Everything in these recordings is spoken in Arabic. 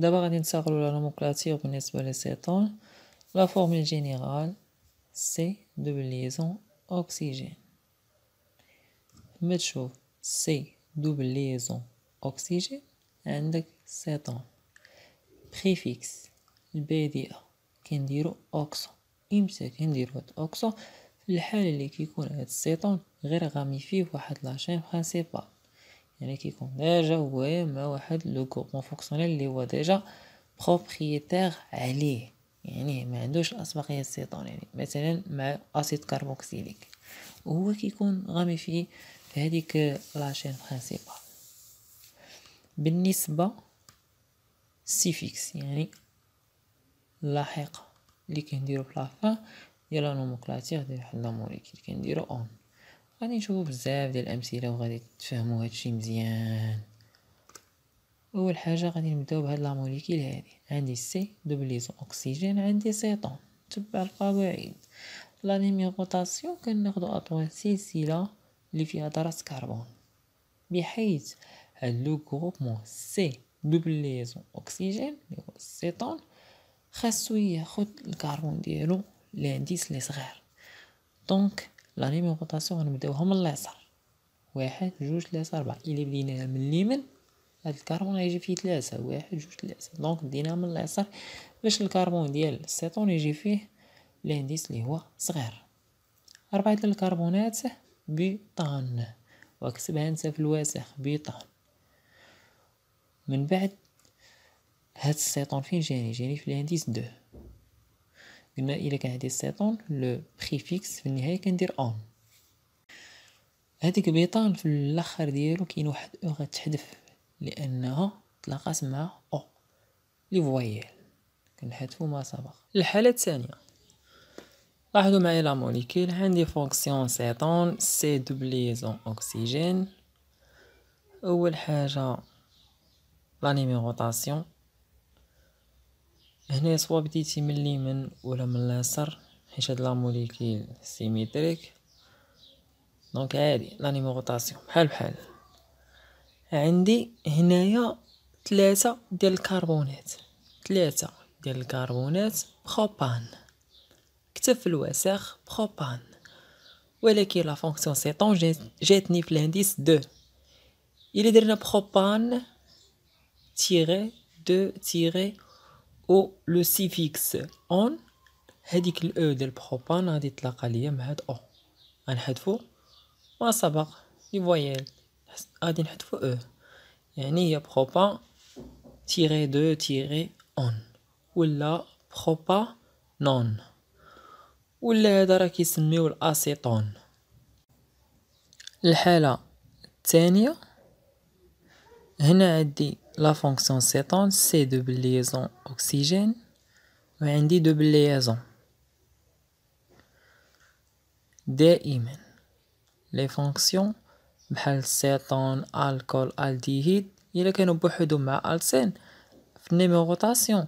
دابا غادي نستغلو لا بالنسبه لسيطون لا فورمول جينيرال سي دوبل ليزون اوكسيجين ما تشوف سي دوبل ليزون اوكسيجين عندك سيطون بريفيكس البادئه كنديرو اوكسون امتى كنديرو هاد اوكسو في الحاله اللي كيكون هاد السيطون غير غامي فيه واحد لاشين برينسيبال يعني كيكون ديجا هو مع واحد لو كوربون فونكسيونيل اللي هو ديجا بروبريتير عليه يعني ما عندوش اسبقيه استيطان يعني مثلا مع اسيد كربوكسيليك وهو كيكون غامي في في هذيك لاشين برينسيبال بالنسبه سيفيكس يعني لاحقه اللي كنديرو في لافا ديال لا نوموكلاتير ديال واحد لا موليكيل كنديرو اون غادي نشوفو بزاف ديال الامثله وغادي تفهموا هادشي مزيان اول حاجه غادي نبداو بهاد لا هادي عندي سي دوبليزو اكسجين عندي سيطون تبع القواعد لا نيميغوطاسيون كناخدو اطوال سلسله اللي فيها درس كربون بحيث هاد لو غروبمون سي دوبليزو اكسجين اللي هو سيطون خاصو ياخد الكربون ديالو لانديس لي صغير دونك لانيمي غوطاسيون غنبداوها من اليسار واحد جوج تلاتة ربعة إلا بديناها من ليمن هاد الكربون غيجي فيه تلاتة واحد جوج تلاتة دونك بديناها من اليسار باش الكربون ديال السيتون يجي فيه لانديس اللي هو صغير أربعة ديال الكربونات بطان وكسبها نتا في الواسخ بطان من بعد هاد السيتون فين جاني جاني في لانديس دو قلنا الا كان عندي سيطون لو بريفيكس في النهايه كندير اون هذيك بيطان في الاخر ديالو كاين واحد او غتحذف لانها تلاقات مع او لي فويل كنحذفو ما سبق الحاله الثانيه لاحظوا معايا لا موليكيل عندي فونكسيون سيطون سي دوبليزون اوكسيجين اول حاجه لا نيميروطاسيون هنا سوا بديتي من اليمين ولا من اليسار حيت هاد لاموليكيل سيميتريك دونك عادي لانيموغوطاسيون بحال بحال عندي هنايا ثلاثة ديال الكربونات ثلاثة ديال الكربونات بروبان كتف الوسخ بروبان ولكن لا فونكسيون سي طون جاتني في الهنديس دو الا درنا بروبان تيغي دو تيغي أو لو سيفيكس أون هذيك الأو ديال بروبان غادي تلاقى ليا مع هاد أو غنحذفو ما سبق لي فويل غادي نحذفو أو يعني هي بروبان تيري دو تيري أون ولا بروبا نون ولا هذا راه كيسميو الاسيتون الحاله الثانيه هنا عندي لا فونكسيون سيتون سي دو بليزون أكسجين وعندي دوبل ليازون دائما لي فونكسيون بحال سيتون الكول الديهيد الا كانوا بوحدهم مع السين في النيميروطاسيون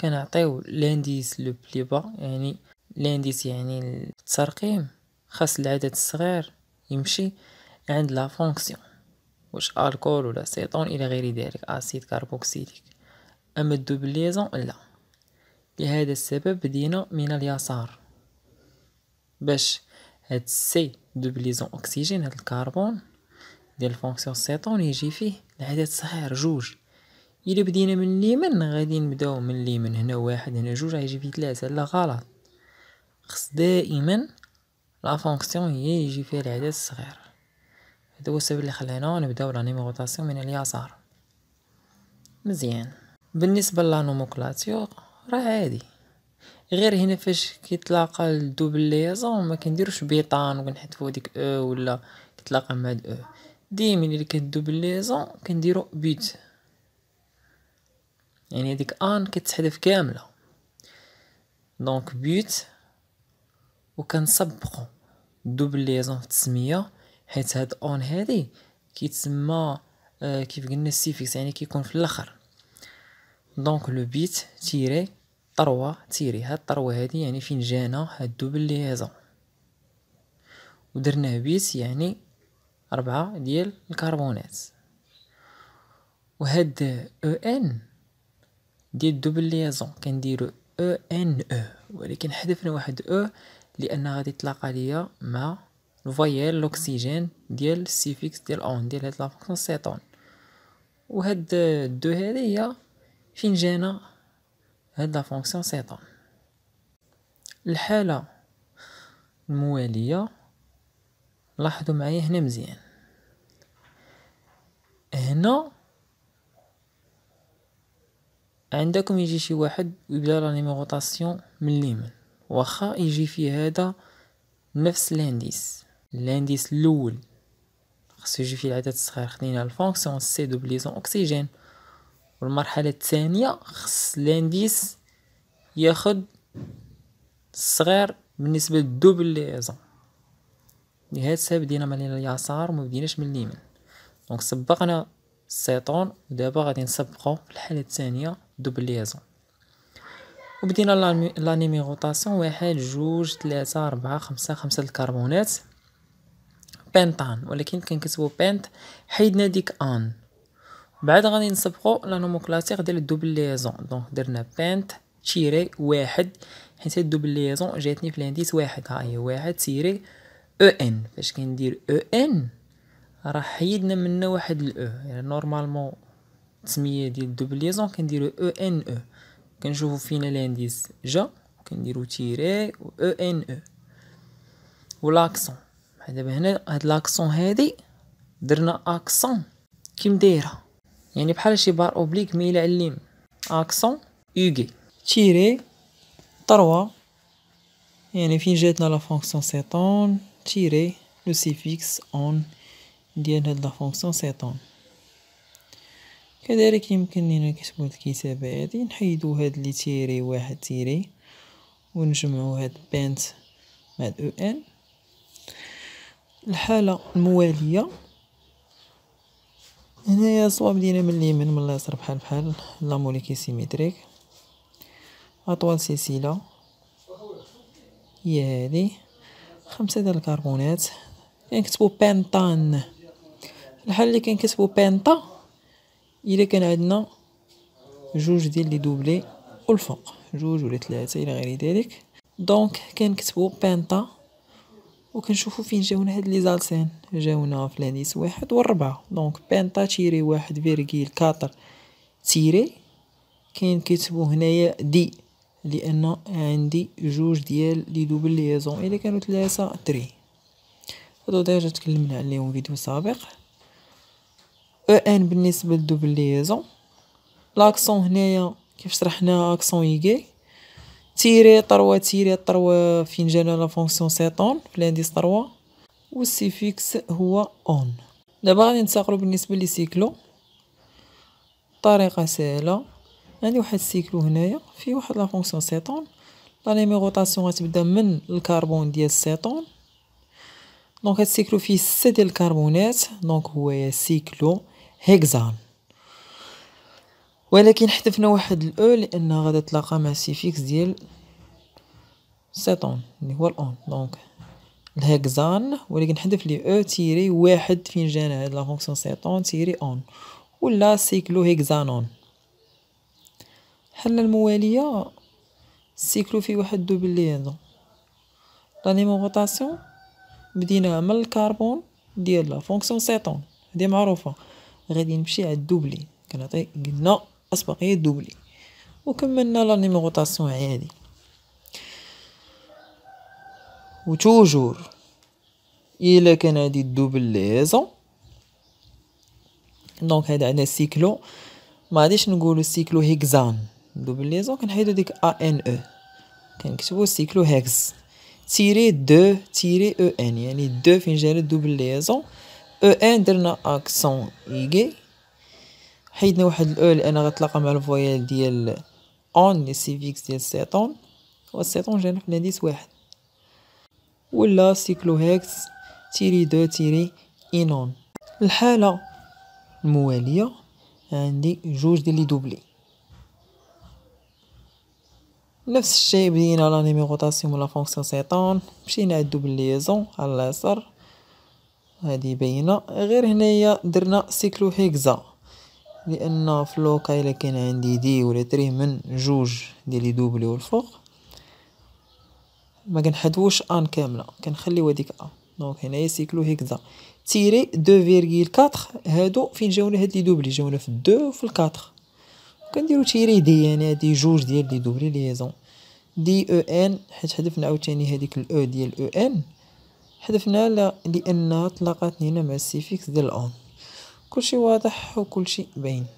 كنعطيو لانديس لو بلي با يعني لانديس يعني الترقيم خاص العدد الصغير يمشي عند لا فونكسيون واش الكول ولا سيتون الى غير ذلك اسيد كربوكسيليك أما بالليزون لا لهذا السبب بدينا من اليسار باش هاد سي دوبليزون أكسجين هاد الكربون ديال فونكسيون سيتون يجي فيه العدد صغير جوج الا بدينا من اليمين غادي نبداو من اليمين هنا واحد هنا جوج غيجي فيه ثلاثه لا غلط خص دائما لا فونكسيون هي يجي فيها العدد الصغير هذا هو السبب اللي خلانا نبداو لا نيميروطاسيون من اليسار مزيان بالنسبه لانوموكلاتور راه عادي غير هنا فاش كيتلاقى الدوبل ليزون ما كنديروش بيطان وكنحذفوا ديك او ولا كيتلاقى مع هاد او ديما اللي كدوبل ليزون كنديرو بيت يعني هذيك ان كتحذف كامله دونك بيت وكنسبقو دوبل ليزون في التسميه حيت هاد اون هادي كيتسمى كيف قلنا السيفيكس يعني كيكون في الاخر دونك لو بيت تيري طروه تيري هاد الطروه هادي يعني فين جانا هاد دوبل ليزون ودرناه بيت يعني أربعة ديال الكربونات وهاد او ان ديال دوبل ليزون كنديرو او ان او ولكن حذفنا واحد او لان غادي تلاقى ليا مع الفويال لوكسيجين ديال السيفيكس ديال اون ديال هاد لا فونكسيون سيتون وهاد دو هادي هي فين جانا هاد لا فونكسيون سي طون الحاله المواليه لاحظوا معايا هنا مزيان هنا عندكم يجي شي واحد يبدا لا نيميروطاسيون من اليمين واخا يجي في هذا نفس لانديس لانديس الاول خصو يجي فيه العدد الصغير خدينا الفونكسيون سي دوبليزون اوكسيجين والمرحلة الثانية خص لانديس ياخد الصغير بالنسبة للدوبليزون لهذا السبب بدينا من اليسار ومبديناش من اليمين دونك سبقنا السيطون ودابا غادي نسبقو في الحالة الثانية ليزون وبدينا لانيمي غوطاسيون واحد جوج تلاتة ربعة خمسة خمسة الكربونات بنتان ولكن كنكتبو بنت حيدنا ديك ان بعد غادي نسبقو لا نوموكلاتير ديال الدوبل ليزون دونك درنا بانت تيري واحد حيت الدوبل ليزون جاتني في الانديس واحد ها هي واحد تيري او e ان فاش كندير او e ان راه حيدنا منا واحد الاو e. يعني نورمالمون التسميه ديال الدوبل ليزون كنديرو او ان او كنشوفو فينا لانديس جا كنديرو تيري و او ان او ولاكسون دابا هنا هاد لاكسون هادي درنا اكسون كي مدايره يعني بحال شي بار اوبليك ميلة على الليم اكسون يوغي تيري طروا يعني فين جاتنا لا فونكسيون طون تيري لو سيفيكس اون ديال هاد لا فونكسيون طون كذلك يمكن لينا نكتبو الكتابة هادي نحيدو هاد لي تيري واحد تيري ونجمعو هاد بانت مع او ان الحالة الموالية هنايا صواب ديالها من اليمين من اليسار بحال بحال لا موليكي سيميتريك اطوال سلسله هي هادي خمسه ديال الكربونات كنكتبو بانطان الحل اللي كنكتبو بانطا الا كان عندنا جوج ديال لي دوبلي والفوق جوج ولا ثلاثه الى غير ذلك دونك كنكتبو بانطا وكنشوفو فين جاونا هاد لي زالسين جاونا فلانديس واحد ربعة دونك بانطا تيري واحد فيرغيل كاتر تيري كاين كيتبو هنايا دي لان عندي جوج ديال لي دوبل ليزون الا كانوا ثلاثه تري هادو ديجا تكلمنا عليهم فيديو سابق او ان بالنسبه لدوبل ليزون لاكسون هنايا كيف شرحنا اكسون يغي تيري طروة تيري طروة جانا لا فونكسيون سي طون في لانديس طروة السيفيكس هو اون دابا غادي ننتقلو بالنسبة لي سيكلو طريقة سهلة عندي واحد السيكلو هنايا فيه واحد لا فونكسيون سي طون لا نيميغوطاسيون غتبدا من الكربون ديال السيطون دونك هاد السيكلو فيه ستة ديال الكربونات دونك هو سيكلو هيكزان ولكن حذفنا واحد الاو e لان غادي تلاقى مع سيفيكس ديال سيتون اللي هو الاون دونك الهكزان ولكن حذف لي او e تيري واحد فنجان هاد لا فونكسيون سيتون تيري اون ولا سيكلو هكزانون حل المواليه سيكلو فيه واحد دوبل ليزون لانيموغوطاسيون بدينا من الكربون ديال لا فونكسيون سيتون هادي معروفه غادي نمشي على الدوبلي كنعطي قلنا أصبغ هي دوبلي وكملنا لا نيموغوطاسيون عادي وتوجور الا كان هادي الدوبل ليزون دونك هذا عندنا سيكلو ما غاديش نقولو سيكلو هيكزان دوبل ليزون كنحيدو ديك ا ان او كنكتبو سيكلو هيكس تيري دو تيري او e ان يعني دو فين جاري دوبل ليزون او ان درنا اكسون ايغي حيدنا واحد الاول انا غتلاقى مع الفويال ديال اون لي سيفيكس ديال ديال و سيتون جانا في الانديس واحد ولا سيكلو هيكس تيري دو تيري اينون الحالة الموالية عندي جوج ديال لي دوبلي نفس الشيء بدينا لا نيميغوطاسيون ولا فونكسيون سيطون مشينا على الدوبل ليزون على اليسار هادي باينه غير هنايا درنا سيكلو هيكزا لان في لوكا الا كان عندي دي ولا تري من جوج ديال لي دوبلي والفوق ما كنحدوش ان كامله كنخليو هذيك ا دونك هنايا سيكلو هكذا تيري 2.4 هادو فين جاونا هاد لي دوبلي جاونا في 2 وفي 4 كنديرو تيري دي يعني هادي جوج ديال لي دوبلي ليزون دي او ان حيت حذفنا عاوتاني هذيك الاو ديال او ان حذفناها لانها طلقات لينا مع السيفيكس ديال الاون كل شيء واضح وكل شيء باين